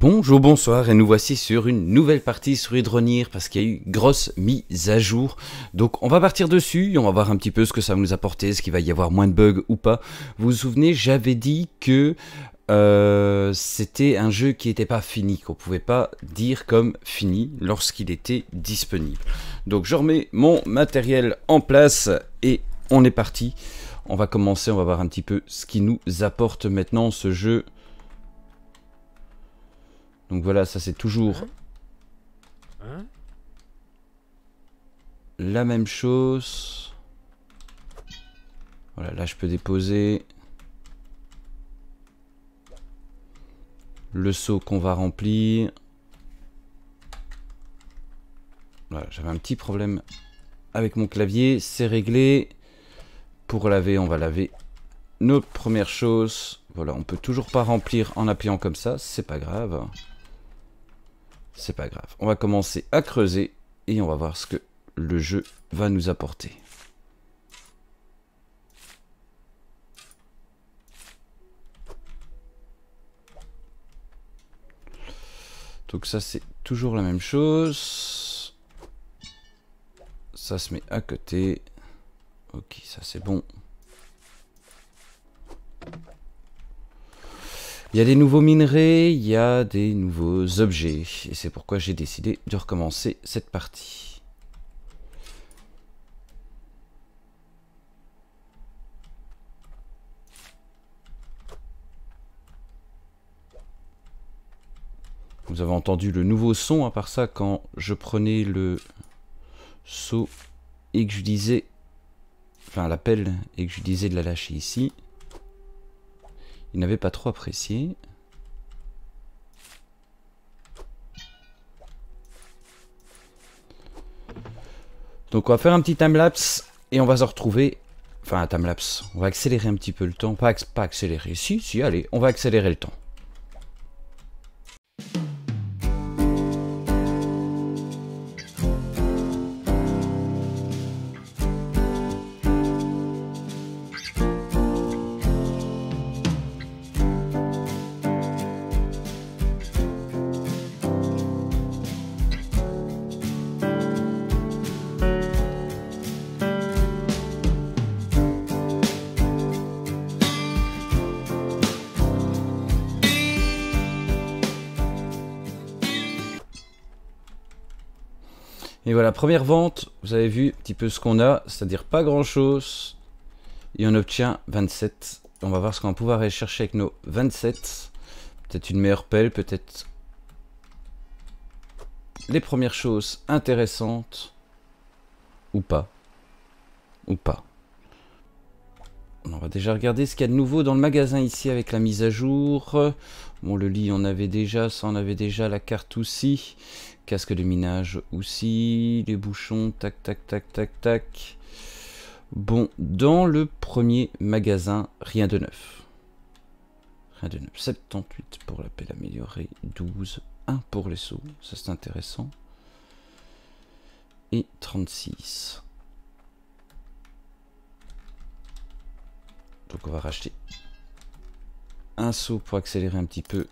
Bonjour, bonsoir, et nous voici sur une nouvelle partie sur Hydronir parce qu'il y a eu grosse mise à jour. Donc on va partir dessus, on va voir un petit peu ce que ça va nous apporter, ce qu'il va y avoir moins de bugs ou pas. Vous vous souvenez, j'avais dit que euh, c'était un jeu qui n'était pas fini, qu'on pouvait pas dire comme fini lorsqu'il était disponible. Donc je remets mon matériel en place et on est parti. On va commencer, on va voir un petit peu ce qui nous apporte maintenant ce jeu donc voilà, ça c'est toujours la même chose. Voilà, là je peux déposer le seau qu'on va remplir. Voilà, j'avais un petit problème avec mon clavier, c'est réglé. Pour laver, on va laver nos premières chose. Voilà, on peut toujours pas remplir en appuyant comme ça, c'est pas grave. C'est pas grave. On va commencer à creuser et on va voir ce que le jeu va nous apporter. Donc ça c'est toujours la même chose. Ça se met à côté. Ok, ça c'est bon. Il y a des nouveaux minerais, il y a des nouveaux objets. Et c'est pourquoi j'ai décidé de recommencer cette partie. Vous avez entendu le nouveau son, à part ça, quand je prenais le saut et que je disais... Enfin, pelle, et que je disais de la lâcher ici il n'avait pas trop apprécié. Donc on va faire un petit timelapse et on va se retrouver. Enfin un timelapse. On va accélérer un petit peu le temps. Pas, pas accélérer. Si, si, allez, on va accélérer le temps. Et voilà, première vente, vous avez vu un petit peu ce qu'on a, c'est-à-dire pas grand-chose. Et on obtient 27. On va voir ce qu'on va pouvoir aller chercher avec nos 27. Peut-être une meilleure pelle, peut-être les premières choses intéressantes. Ou pas. Ou pas. On va déjà regarder ce qu'il y a de nouveau dans le magasin ici avec la mise à jour. Bon, le lit, on avait déjà, ça, on avait déjà la carte aussi. Casque de minage aussi. Les bouchons, tac, tac, tac, tac, tac. Bon, dans le premier magasin, rien de neuf. Rien de neuf. 78 pour la pelle améliorée, 12, 1 pour les sauts, ça c'est intéressant. Et 36. Donc on va racheter un saut pour accélérer un petit peu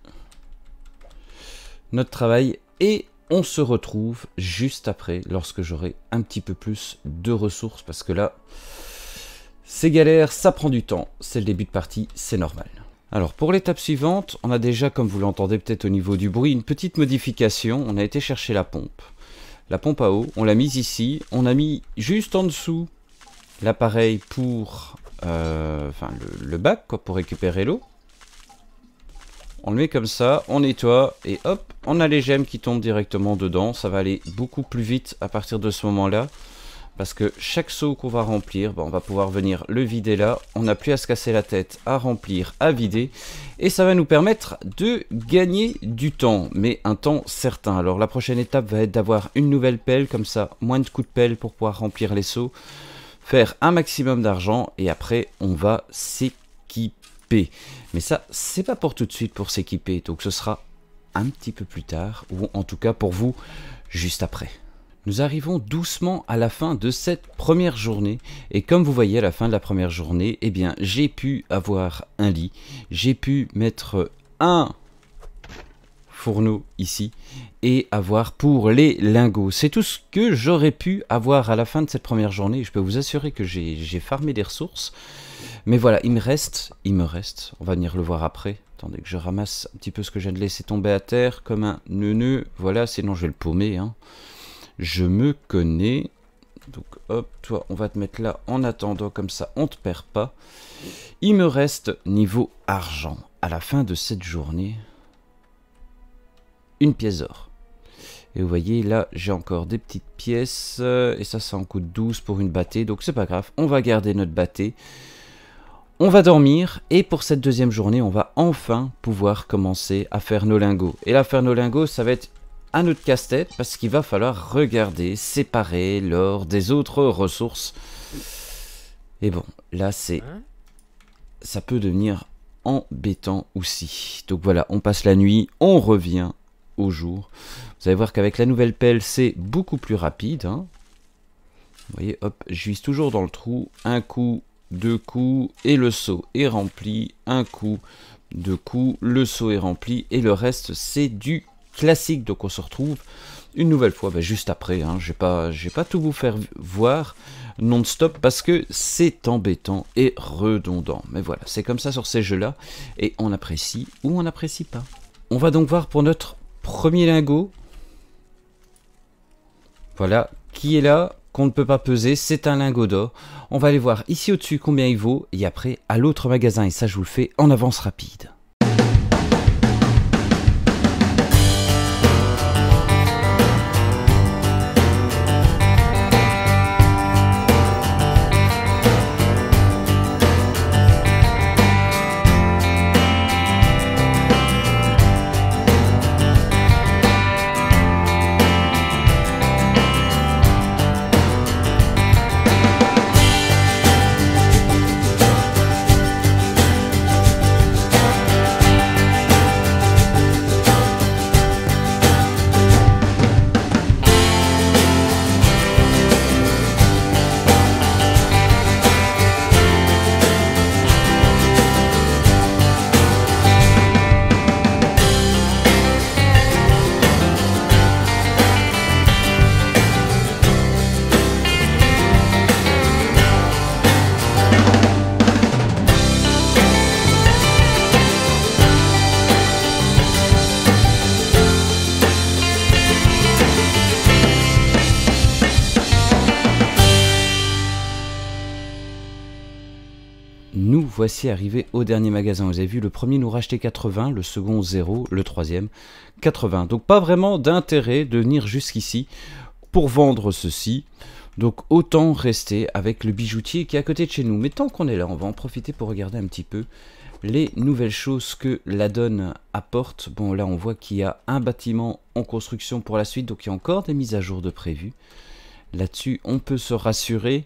notre travail. Et on se retrouve juste après, lorsque j'aurai un petit peu plus de ressources, parce que là, c'est galère, ça prend du temps, c'est le début de partie, c'est normal. Alors pour l'étape suivante, on a déjà, comme vous l'entendez peut-être au niveau du bruit, une petite modification, on a été chercher la pompe. La pompe à eau, on l'a mise ici, on a mis juste en dessous l'appareil pour euh, enfin, le, le bac quoi, pour récupérer l'eau. On le met comme ça, on nettoie et hop, on a les gemmes qui tombent directement dedans. Ça va aller beaucoup plus vite à partir de ce moment-là. Parce que chaque seau qu'on va remplir, ben, on va pouvoir venir le vider là. On n'a plus à se casser la tête à remplir, à vider. Et ça va nous permettre de gagner du temps, mais un temps certain. Alors la prochaine étape va être d'avoir une nouvelle pelle, comme ça moins de coups de pelle pour pouvoir remplir les seaux. Faire un maximum d'argent et après on va s'équiper. Mais ça, c'est pas pour tout de suite pour s'équiper, donc ce sera un petit peu plus tard, ou en tout cas pour vous, juste après. Nous arrivons doucement à la fin de cette première journée et comme vous voyez à la fin de la première journée, eh bien j'ai pu avoir un lit, j'ai pu mettre un nous ici et avoir pour les lingots. C'est tout ce que j'aurais pu avoir à la fin de cette première journée. Je peux vous assurer que j'ai farmé des ressources. Mais voilà, il me reste, il me reste, on va venir le voir après. Attendez que je ramasse un petit peu ce que j'ai laissé tomber à terre comme un neuneu. Voilà, sinon je vais le paumer. Hein. Je me connais. Donc hop, toi, on va te mettre là en attendant, comme ça on te perd pas. Il me reste niveau argent. À la fin de cette journée, une pièce d'or. Et vous voyez, là, j'ai encore des petites pièces. Euh, et ça, ça en coûte 12 pour une bâtée. Donc, c'est pas grave. On va garder notre bâtée. On va dormir. Et pour cette deuxième journée, on va enfin pouvoir commencer à faire nos lingots. Et là, faire nos lingots, ça va être un autre casse-tête. Parce qu'il va falloir regarder, séparer l'or des autres ressources. Et bon, là, c'est... Hein ça peut devenir embêtant aussi. Donc voilà, on passe la nuit, on revient au jour. Vous allez voir qu'avec la nouvelle pelle, c'est beaucoup plus rapide. Hein. Vous voyez, hop, je toujours dans le trou. Un coup, deux coups, et le seau est rempli. Un coup, deux coups, le seau est rempli, et le reste, c'est du classique. Donc on se retrouve une nouvelle fois, bah, juste après. Hein, je pas, vais pas tout vous faire voir non-stop parce que c'est embêtant et redondant. Mais voilà, c'est comme ça sur ces jeux-là et on apprécie ou on n'apprécie pas. On va donc voir pour notre Premier lingot. Voilà, qui est là, qu'on ne peut pas peser, c'est un lingot d'or. On va aller voir ici au-dessus combien il vaut, et après à l'autre magasin, et ça je vous le fais en avance rapide. Nous voici arrivés au dernier magasin. Vous avez vu, le premier nous rachetait 80, le second 0, le troisième 80. Donc pas vraiment d'intérêt de venir jusqu'ici pour vendre ceci. Donc autant rester avec le bijoutier qui est à côté de chez nous. Mais tant qu'on est là, on va en profiter pour regarder un petit peu les nouvelles choses que la donne apporte. Bon là on voit qu'il y a un bâtiment en construction pour la suite, donc il y a encore des mises à jour de prévues. Là-dessus, on peut se rassurer.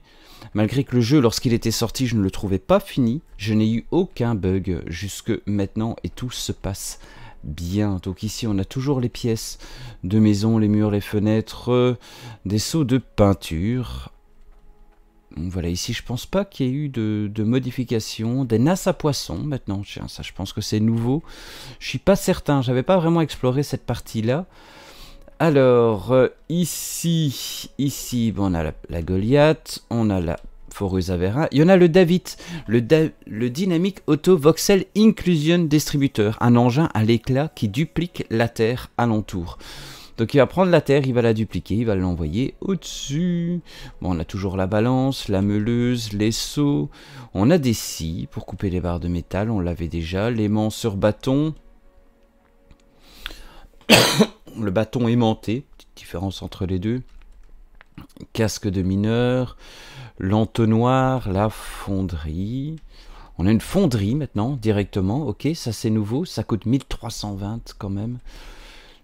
Malgré que le jeu, lorsqu'il était sorti, je ne le trouvais pas fini, je n'ai eu aucun bug jusque maintenant et tout se passe bien. Donc ici, on a toujours les pièces de maison, les murs, les fenêtres, des seaux de peinture. Donc voilà, ici, je pense pas qu'il y ait eu de, modifications. Des nasses à poissons, maintenant, tiens, ça, je pense que c'est nouveau. Je suis pas certain, j'avais pas vraiment exploré cette partie-là. Alors, euh, ici, ici, on a la, Goliath, on a la Forusa Vera. Il y en a le David, le, le Dynamic Auto Voxel Inclusion Distributeur, un engin à l'éclat qui duplique la Terre alentour. Donc il va prendre la Terre, il va la dupliquer, il va l'envoyer au-dessus. Bon, on a toujours la balance, la meuleuse, les seaux. On a des scies pour couper les barres de métal, on l'avait déjà. L'aimant sur bâton le bâton aimanté, petite différence entre les deux, casque de mineur, l'entonnoir, la fonderie. On a une fonderie maintenant directement, ok, ça c'est nouveau, ça coûte 1320 quand même.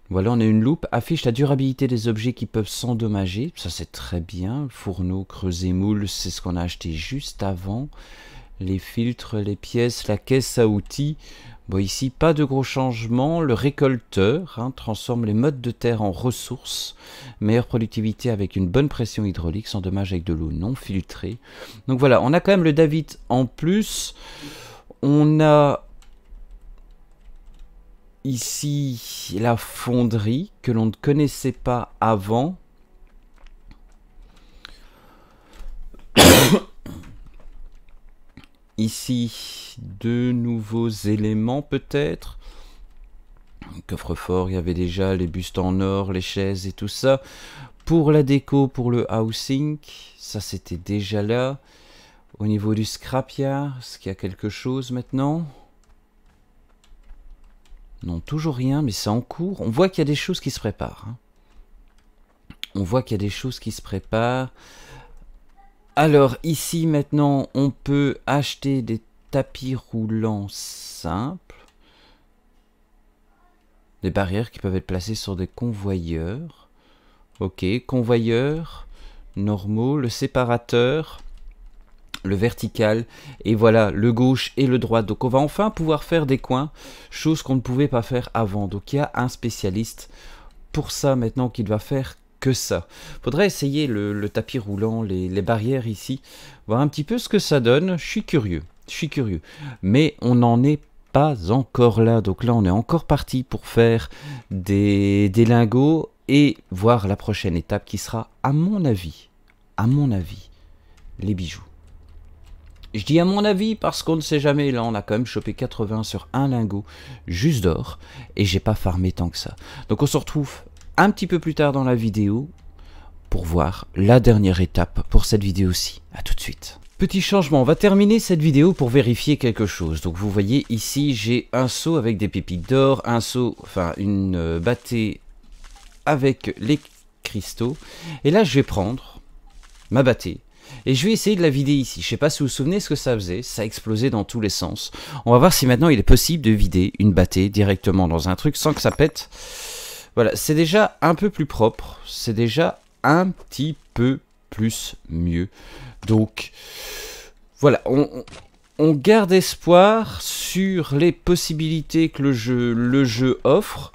Voilà, on a une loupe, affiche la durabilité des objets qui peuvent s'endommager, ça c'est très bien. Fourneau, creuset, moule, c'est ce qu'on a acheté juste avant. Les filtres, les pièces, la caisse à outils, Bon, ici, pas de gros changements. Le récolteur hein, transforme les modes de terre en ressources. Meilleure productivité avec une bonne pression hydraulique, sans dommage avec de l'eau non filtrée. Donc voilà, on a quand même le David en plus. On a ici la fonderie que l'on ne connaissait pas avant. Ici, deux nouveaux éléments peut-être. Coffre-fort, il y avait déjà les bustes en or, les chaises et tout ça. Pour la déco, pour le housing, ça c'était déjà là. Au niveau du scrapyard, est-ce qu'il y a quelque chose maintenant Non, toujours rien, mais c'est en cours. On voit qu'il y a des choses qui se préparent. Hein. On voit qu'il y a des choses qui se préparent. Alors ici maintenant on peut acheter des tapis roulants simples, des barrières qui peuvent être placées sur des convoyeurs. Ok, convoyeurs, normaux, le séparateur, le vertical, et voilà le gauche et le droit. Donc on va enfin pouvoir faire des coins, chose qu'on ne pouvait pas faire avant. Donc il y a un spécialiste pour ça maintenant qu'il va faire ça. Faudrait essayer le, tapis roulant, les, barrières ici, voir un petit peu ce que ça donne. Je suis curieux, je suis curieux. Mais on n'en est pas encore là, donc là on est encore parti pour faire des, des lingots et voir la prochaine étape qui sera, à mon avis, à mon avis, les bijoux. Je dis à mon avis parce qu'on ne sait jamais, là on a quand même chopé 80 sur un lingot, juste d'or, et j'ai pas farmé tant que ça. Donc on se retrouve un petit peu plus tard dans la vidéo pour voir la dernière étape pour cette vidéo aussi. A tout de suite. Petit changement, on va terminer cette vidéo pour vérifier quelque chose. Donc vous voyez ici, j'ai un seau avec des pépites d'or, un seau, enfin une batée euh, bâtée avec les cristaux. Et là, je vais prendre ma bâtée et je vais essayer de la vider ici. Je sais pas si vous vous souvenez ce que ça faisait, ça explosait dans tous les sens. On va voir si maintenant il est possible de vider une bâtée directement dans un truc sans que ça pète. Voilà, c'est déjà un peu plus propre, c'est déjà un petit peu plus mieux. Donc, voilà, on, garde espoir sur les possibilités que le jeu, le jeu offre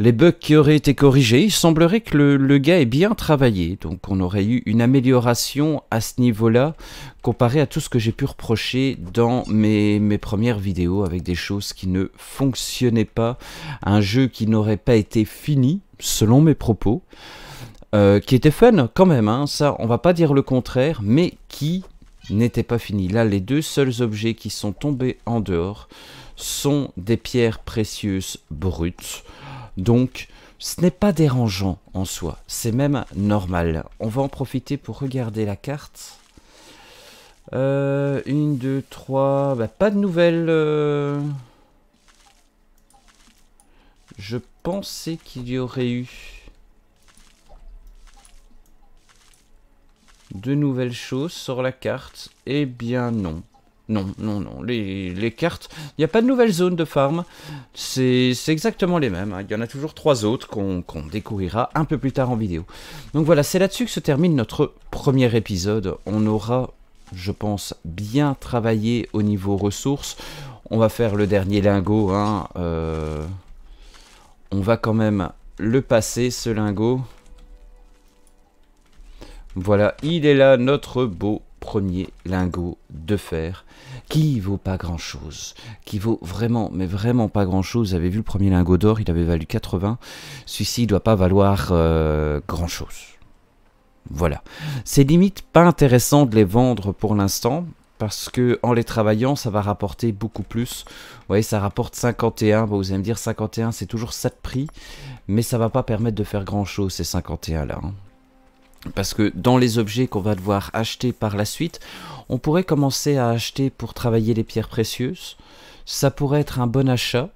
les bugs qui auraient été corrigés, il semblerait que le, gars ait bien travaillé, donc on aurait eu une amélioration à ce niveau-là comparé à tout ce que j'ai pu reprocher dans mes, premières vidéos avec des choses qui ne fonctionnaient pas, un jeu qui n'aurait pas été fini selon mes propos, euh, qui était fun quand même, hein. ça on va pas dire le contraire, mais qui n'était pas fini. Là les deux seuls objets qui sont tombés en dehors sont des pierres précieuses brutes. Donc, ce n'est pas dérangeant en soi, c'est même normal. On va en profiter pour regarder la carte. Euh, une, deux, trois... Bah, pas de nouvelles... Euh. Je pensais qu'il y aurait eu... De nouvelles choses sur la carte. Eh bien non. Non, non, non. Les, cartes, il n'y a pas de nouvelle zone de farm. C'est exactement les mêmes. Hein. Il y en a toujours trois autres qu'on découvrira un peu plus tard en vidéo. Donc voilà, c'est là-dessus que se termine notre premier épisode. On aura, je pense, bien travaillé au niveau ressources. On va faire le dernier lingot. Hein. Euh, on va quand même le passer, ce lingot. Voilà, il est là, notre beau premier lingot de fer qui vaut pas grand chose, qui vaut vraiment, mais vraiment pas grand chose. Vous avez vu le premier lingot d'or, il avait valu 80. Celui-ci doit pas valoir euh, grand chose. Voilà. C'est limite pas intéressant de les vendre pour l'instant parce que en les travaillant, ça va rapporter beaucoup plus. Vous voyez, ça rapporte 51. vous allez me dire 51, c'est toujours ça de prix, mais ça va pas permettre de faire grand chose ces 51 là. Hein. Parce que dans les objets qu'on va devoir acheter par la suite, on pourrait commencer à acheter pour travailler les pierres précieuses. Ça pourrait être un bon achat.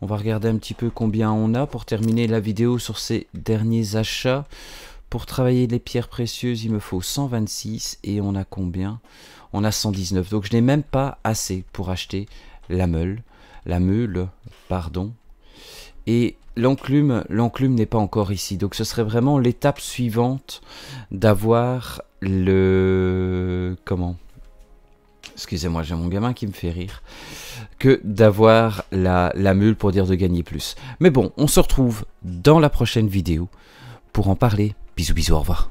On va regarder un petit peu combien on a pour terminer la vidéo sur ces derniers achats. Pour travailler les pierres précieuses, il me faut 126 et on a combien On a 119. Donc je n'ai même pas assez pour acheter la meule. La meule, pardon, et l'enclume, l'enclume n'est pas encore ici. Donc ce serait vraiment l'étape suivante d'avoir le... Comment Excusez-moi, j'ai mon gamin qui me fait rire. Que d'avoir la, la mule pour dire de gagner plus. Mais bon, on se retrouve dans la prochaine vidéo pour en parler. Bisous bisous, au revoir.